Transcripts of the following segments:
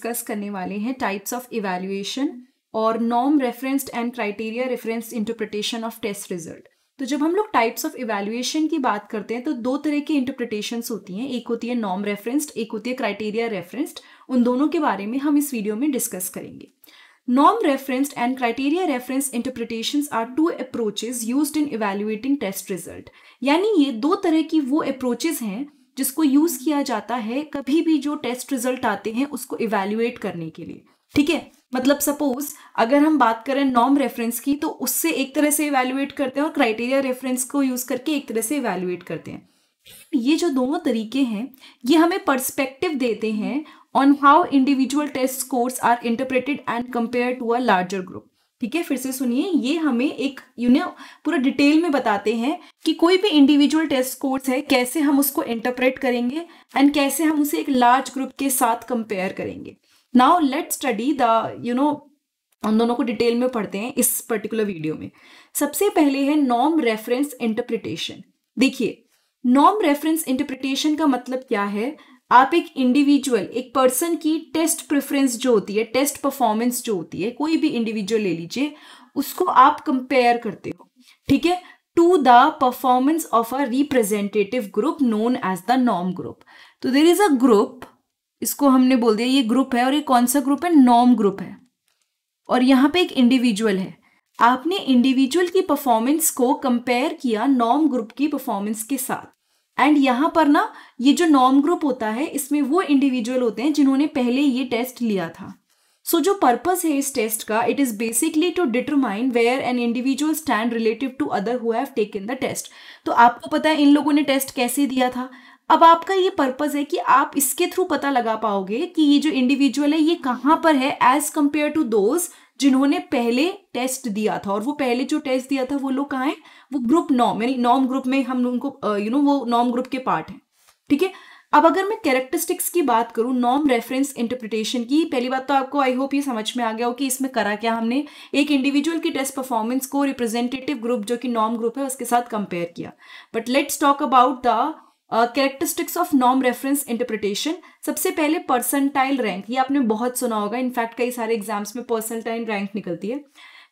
Discuss करने वाले हैं टाइप्स ऑफ इवेल्युएशन और नॉम referenced and criteria referenced interpretation of test result तो जब हम लोग टाइप्स ऑफ इवेल्युएशन की बात करते हैं तो दो तरह की इंटरप्रिटेशंस होती हैं एक होती है नॉम रेफरेंस्ड एक होती है क्राइटेरिया रेफरेंस्ड उन दोनों के बारे में हम इस वीडियो में डिस्कस करेंगे नॉम referenced and criteria reference interpretations are two approaches used in evaluating test result यानी ये दो तरह की वो अप्रोचेस हैं जिसको यूज किया जाता है कभी भी जो टेस्ट रिजल्ट आते हैं उसको इवेल्युएट करने के लिए ठीक है मतलब सपोज अगर हम बात करें नॉम रेफरेंस की तो उससे एक तरह से इवेल्युएट करते हैं और क्राइटेरिया रेफरेंस को यूज करके एक तरह से इवेल्युएट करते हैं ये जो दोनों तरीके हैं ये हमें पर्सपेक्टिव देते हैं on how individual test scores are interpreted and compare to a larger group ठीक है फिर से सुनिए ये हमें एक यू नो पूरा डिटेल में बताते हैं कि कोई भी इंडिविजुअल टेस्ट कोड्स है कैसे हम उसको इंटरप्रेट करेंगे एंड कैसे हम उसे एक लार्ज ग्रुप के साथ कंपेयर करेंगे now let study the you know उन दोनों को डिटेल में पढ़ते हैं इस पर्टिकुलर वीडियो में सबसे पहले है नॉम रेफरेंस इंटरप्रिटेशन देखिए नॉम रेफरेंस इंटरप्रिटेशन का मतलब क्या है आप एक इंडिविजुअल एक पर्सन की टेस्ट प्रेफरेंस जो होती है टेस्ट परफॉर्मेंस जो होती है कोई भी इंडिविजुअल ले लीजिए उसको आप कंपेयर करते हो ठीक है to the performance of a representative group known as the नॉम ग्रुप तो देर इज अ ग्रुप इसको हमने बोल दिया ये ग्रुप है और ये कौन सा ग्रुप है नॉम ग्रुप है और यहाँ पे एक इंडिविजुअल है आपने इंडिविजुअल की परफॉर्मेंस को कंपेयर किया नॉम ग्रुप की परफॉर्मेंस के साथ एंड यहाँ पर ना ये जो नॉर्म ग्रुप होता है इसमें वो इंडिविजुअल होते हैं जिन्होंने पहले ये टेस्ट लिया था सो so, जो पर्पस है इस टेस्ट का it is basically to determine where an individual stand relative to other who have taken the test तो आपको पता है इन लोगों ने टेस्ट कैसे दिया था अब आपका ये पर्पज है कि आप इसके थ्रू पता लगा पाओगे कि ये जो इंडिविजुअल है ये कहाँ पर है एज कंपेयर टू दोज जिन्होंने पहले टेस्ट दिया था और वो पहले जो टेस्ट दिया था वो लोग कहाँ हैं वो ग्रुप नॉम यानी नॉम ग्रुप में हम उनको यू नो वो नॉम ग्रुप के पार्ट हैं ठीक है अब अगर मैं कैरेक्टरिस्टिक्स की बात करूँ नॉम रेफरेंस इंटरप्रिटेशन की पहली बात तो आपको आई होप ये समझ में आ गया हो कि इसमें करा क्या हमने एक इंडिविजुअल की टेस्ट परफॉर्मेंस को रिप्रेजेंटेटिव ग्रुप जो कि नॉम ग्रुप है उसके साथ कंपेयर किया but let's talk about the characteristics of नॉम रेफरेंस इंटरप्रिटेशन सबसे पहले पर्सनटाइल रैंक ये आपने बहुत सुना होगा इनफैक्ट कई सारे एग्जाम्स में पर्सनटाइल रैंक निकलती है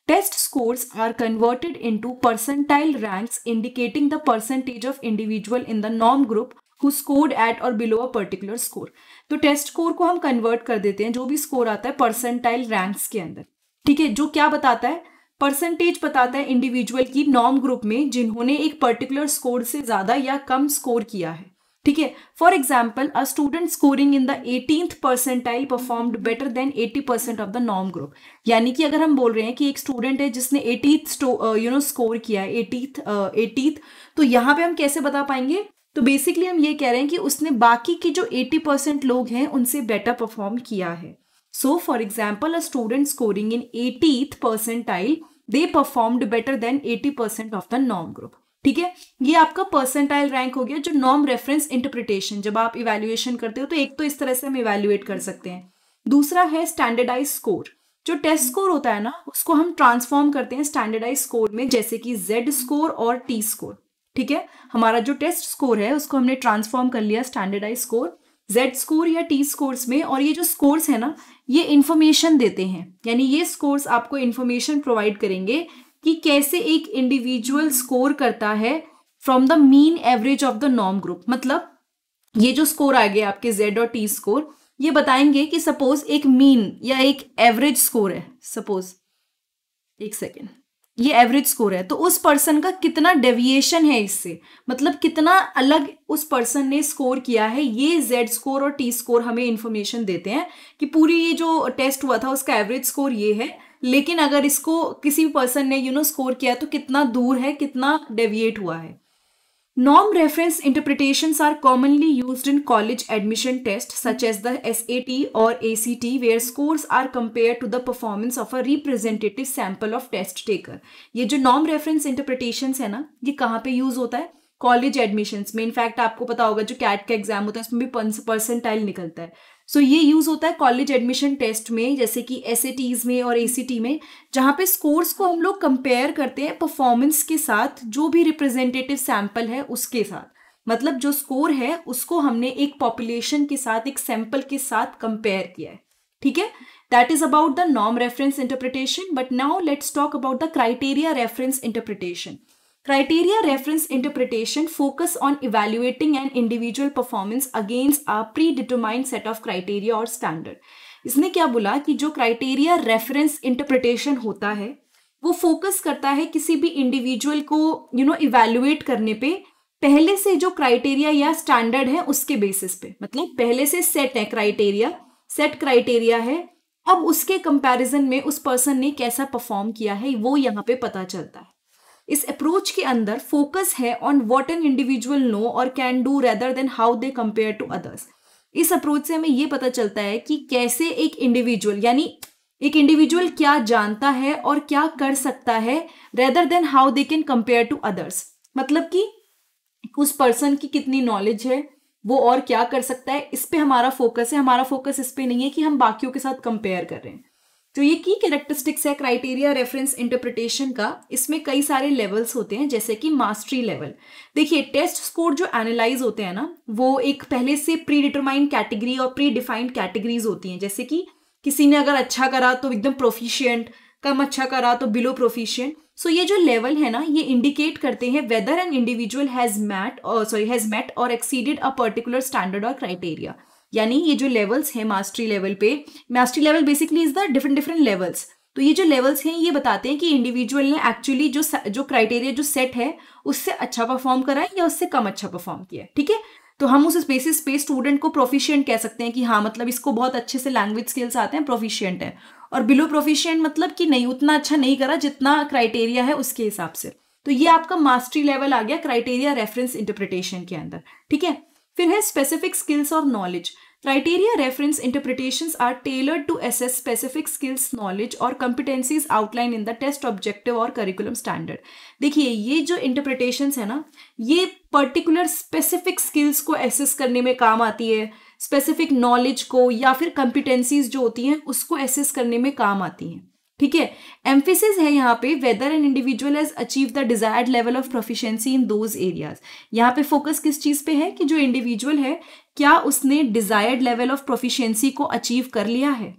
test scores are converted into percentile ranks indicating the percentage of individual in the नॉम ग्रुप हु स्कोर्ड एट और बिलो अ पर्टिकुलर स्कोर तो टेस्ट स्कोर को हम कन्वर्ट कर देते हैं जो भी स्कोर आता है परसेंटाइल रैंक्स के अंदर ठीक है जो क्या बताता है परसेंटेज बताता है इंडिविजुअल की नॉर्म ग्रुप में जिन्होंने एक पर्टिकुलर स्कोर से ज्यादा या कम स्कोर किया है ठीक है for example a student scoring in the eighteen percentile performed better than eighty percent of the norm group यानी कि अगर हम बोल रहे हैं कि एक स्टूडेंट है जिसने एटीथ यू नो स्कोर किया है एटीथ एटीथ uh, तो यहाँ पे हम कैसे बता पाएंगे तो बेसिकली हम ये कह रहे हैं कि उसने बाकी के जो 80 परसेंट लोग हैं उनसे बेटर परफॉर्म किया है So for example, a student scoring in 80th percentile, they performed better than 80% of the norm group. ठीक है ये आपका परसेंटाइल रैंक हो गया जो नॉर्म रेफरेंस इंटरप्रिटेशन जब आप इवेल्युएशन करते हो तो एक तो इस तरह से हम इवेल्युएट कर सकते हैं दूसरा है स्टैंडर्डाइज स्कोर जो टेस्ट स्कोर होता है ना उसको हम ट्रांसफॉर्म करते हैं स्टैंडर्डाइज स्कोर में जैसे कि जेड स्कोर और टी स्कोर ठीक है हमारा जो टेस्ट स्कोर है उसको हमने ट्रांसफॉर्म कर लिया स्टैंडर्डाइज स्कोर जेड स्कोर या टी स्कोर्स में और ये जो स्कोर्स है ना ये इन्फॉर्मेशन देते हैं यानी ये स्कोर्स आपको इन्फॉर्मेशन प्रोवाइड करेंगे कि कैसे एक इंडिविजुअल स्कोर करता है from the mean average of the norm group मतलब ये जो स्कोर आ गया आपके जेड और टी स्कोर ये बताएंगे कि सपोज एक मीन या एक एवरेज स्कोर है सपोज एक सेकेंड ये एवरेज स्कोर है तो उस पर्सन का कितना डेविएशन है इससे मतलब कितना अलग उस पर्सन ने स्कोर किया है ये जेड स्कोर और टी स्कोर हमें इन्फॉर्मेशन देते हैं कि पूरी ये जो टेस्ट हुआ था उसका एवरेज स्कोर ये है लेकिन अगर इसको किसी पर्सन ने यू नो स्कोर किया तो कितना दूर है कितना डेविएट हुआ है Norm reference interpretations are commonly used in college admission tests such as the SAT or ACT where scores are compared to the performance of a representative sample of test taker. ये जो norm reference interpretations है ना ये कहाँ पे use होता है college admissions में इनफैक्ट आपको पता होगा जो कैट का एग्जाम होता है उसमें भी परसेंटाइल निकलता है सो ये यूज होता है कॉलेज एडमिशन टेस्ट में जैसे कि एस में और ए में जहाँ पे स्कोर्स को हम लोग कंपेयर करते हैं परफॉर्मेंस के साथ जो भी रिप्रेजेंटेटिव सैंपल है उसके साथ मतलब जो स्कोर है उसको हमने एक पॉपुलेशन के साथ एक सैंपल के साथ कंपेयर किया है ठीक है दैट इज अबाउट द नॉम reference interpretation but now let's talk about the criteria reference interpretation Criteria reference interpretation focus on evaluating an individual performance against a predetermined set of criteria or standard. इसने क्या बोला कि जो criteria reference interpretation होता है वो focus करता है किसी भी individual को you know evaluate करने पे पहले से जो क्राइटेरिया या स्टैंडर्ड है उसके बेसिस पे मतलब पहले से सेट है क्राइटेरिया सेट क्राइटेरिया है अब उसके कंपैरिजन में उस पर्सन ने कैसा परफॉर्म किया है वो यहाँ पे पता चलता है इस अप्रोच के अंदर फोकस है on what an individual know or can do rather than how they compare to others इस अप्रोच से हमें ये पता चलता है कि कैसे एक इंडिविजुअल यानी एक इंडिविजुअल क्या जानता है और क्या कर सकता है rather than how they can compare to others मतलब कि उस पर्सन की कितनी नॉलेज है वो और क्या कर सकता है इस पर हमारा फोकस है हमारा फोकस इस पर नहीं है कि हम बाकियों के साथ कंपेयर कर रहे हैं तो ये की कैरेक्टरिस्टिक्स है क्राइटेरिया रेफरेंस इंटरप्रिटेशन का इसमें कई सारे लेवल्स होते हैं जैसे कि मास्टरी लेवल देखिए टेस्ट स्कोर जो एनालाइज होते हैं ना वो एक पहले से प्री डिटरमाइंड कैटेगरी और प्री डिफाइंड कैटेगरीज होती हैं जैसे कि किसी ने अगर अच्छा करा तो एकदम प्रोफिशियंट कम अच्छा करा तो बिलो प्रोफिशियंट सो ये जो लेवल है ना ये इंडिकेट करते हैं whether an individual has mat sorry has met or exceeded a particular standard or criteria यानी ये जो लेवल्स हैं मास्टरी लेवल पे mastery level basically is the different different levels तो ये जो लेवल्स हैं ये बताते हैं कि इंडिविजुअल ने एक्चुअली जो जो क्राइटेरिया जो सेट है उससे अच्छा परफॉर्म करा है या उससे कम अच्छा परफॉर्म किया है ठीक है तो हम उस बेसिस पे स्टूडेंट को प्रोफिशियंट कह सकते हैं कि हाँ मतलब इसको बहुत अच्छे से लैंग्वेज स्किल्स आते हैं प्रोफिशियंट है और बिलो प्रोफिशियंट मतलब कि नहीं उतना अच्छा नहीं करा जितना क्राइटेरिया है उसके हिसाब से तो ये आपका मास्टरी लेवल आ गया क्राइटेरिया रेफरेंस इंटरप्रिटेशन के अंदर ठीक है फिर है स्पेसिफिक स्किल्स और knowledge criteria reference interpretation are tailored to assess specific skills knowledge और competencies outline in the test objective और करिकुलम स्टैंडर्ड देखिए ये जो इंटरप्रिटेशन है ना ये पर्टिकुलर स्पेसिफिक स्किल्स को एसेस करने में काम आती है स्पेसिफिक नॉलेज को या फिर कॉम्पिटेंसीज जो होती हैं उसको एसेस करने में काम आती हैं ठीक है एम्फेसिस है यहाँ पे whether an individual has achieve the desired level of proficiency in those areas यहाँ पे फोकस किस चीज पे है कि जो इंडिविजुअल है क्या उसने डिजायर्ड लेवल ऑफ प्रोफिशियंसी को अचीव कर लिया है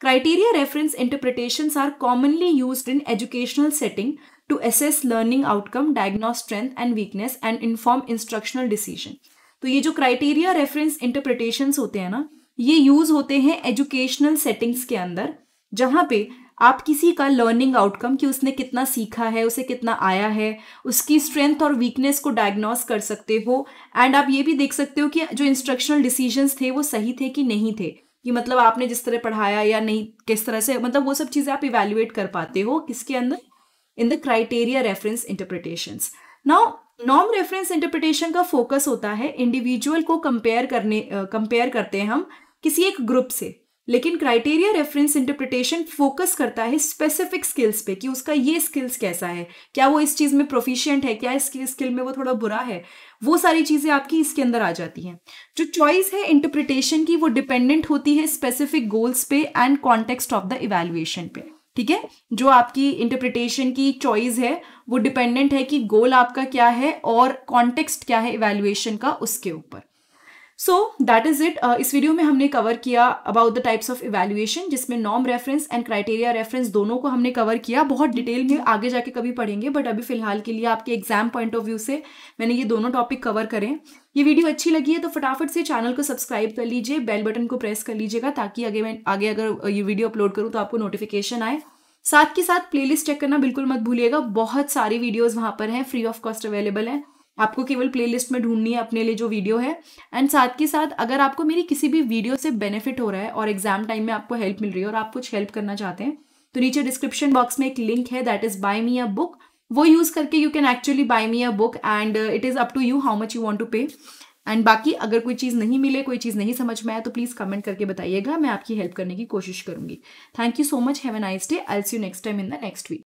criteria reference interpretation are commonly use in educational setting to assess learning outcome diagnose strength and weakness and inform instructional decision तो ये जो क्राइटेरिया रेफरेंस इंटरप्रिटेशन होते हैं ना ये यूज होते हैं एजुकेशनल सेटिंग्स के अंदर जहाँ पे आप किसी का लर्निंग आउटकम कि उसने कितना सीखा है उसे कितना आया है उसकी स्ट्रेंथ और वीकनेस को डायग्नोस कर सकते हो एंड आप ये भी देख सकते हो कि जो इंस्ट्रक्शनल डिसीजंस थे वो सही थे कि नहीं थे कि मतलब आपने जिस तरह पढ़ाया या नहीं किस तरह से मतलब वो सब चीज़ें आप इवेल्युएट कर पाते हो किसके अंदर in the criteria reference interpretation now नॉम रेफरेंस इंटरप्रिटेशन का फोकस होता है इंडिविजुअल को कंपेयर करने कंपेयर uh, करते हैं हम किसी एक ग्रुप से लेकिन क्राइटेरिया रेफरेंस इंटरप्रिटेशन फोकस करता है स्पेसिफिक स्किल्स पे कि उसका ये स्किल्स कैसा है क्या वो इस चीज़ में प्रोफिशियंट है क्या इसकी स्किल में वो थोड़ा बुरा है वो सारी चीज़ें आपकी इसके अंदर आ जाती हैं जो चॉइस है इंटरप्रिटेशन की वो डिपेंडेंट होती है स्पेसिफिक गोल्स पे and context of the evaluation पे ठीक है जो आपकी इंटरप्रिटेशन की चॉइस है वो डिपेंडेंट है कि गोल आपका क्या है और कॉन्टेक्स्ट क्या है इवेल्युएशन का उसके ऊपर सो दैट इज इट इस वीडियो में हमने कवर किया about the types of evaluation जिसमें नॉम रेफरेंस एंड क्राइटेरिया रेफरेंस दोनों को हमने कवर किया बहुत डिटेल में आगे जाके कभी पढ़ेंगे बट अभी फिलहाल के लिए आपके एग्जाम पॉइंट ऑफ व्यू से मैंने ये दोनों टॉपिक कवर करें ये वीडियो अच्छी लगी है तो फटाफट से चैनल को सब्सक्राइब कर लीजिए बेल बटन को प्रेस कर लीजिएगा ताकि आगे मैं आगे अगर ये वीडियो अपलोड करूँ तो आपको नोटिफिकेशन आए साथ के साथ प्लेलिस्ट चेक करना बिल्कुल मत भूलिएगा बहुत सारी वीडियोस वहाँ पर हैं फ्री ऑफ कॉस्ट अवेलेबल हैं आपको केवल प्लेलिस्ट में ढूंढनी है अपने लिए जो वीडियो है एंड साथ के साथ अगर आपको मेरी किसी भी वीडियो से बेनिफिट हो रहा है और एग्जाम टाइम में आपको हेल्प मिल रही है और आप कुछ हेल्प करना चाहते हैं तो नीचे डिस्क्रिप्शन बॉक्स में एक लिंक है that is buy me a book वो यूज करके you can actually buy me a book and it is up to you how much you want to pay and बाकी अगर कोई चीज़ नहीं मिले कोई चीज़ नहीं समझ में आए तो प्लीज़ कमेंट करके बताइएगा मैं आपकी हेल्प करने की कोशिश करूंगी thank you so much have a nice day I see you next time in the next week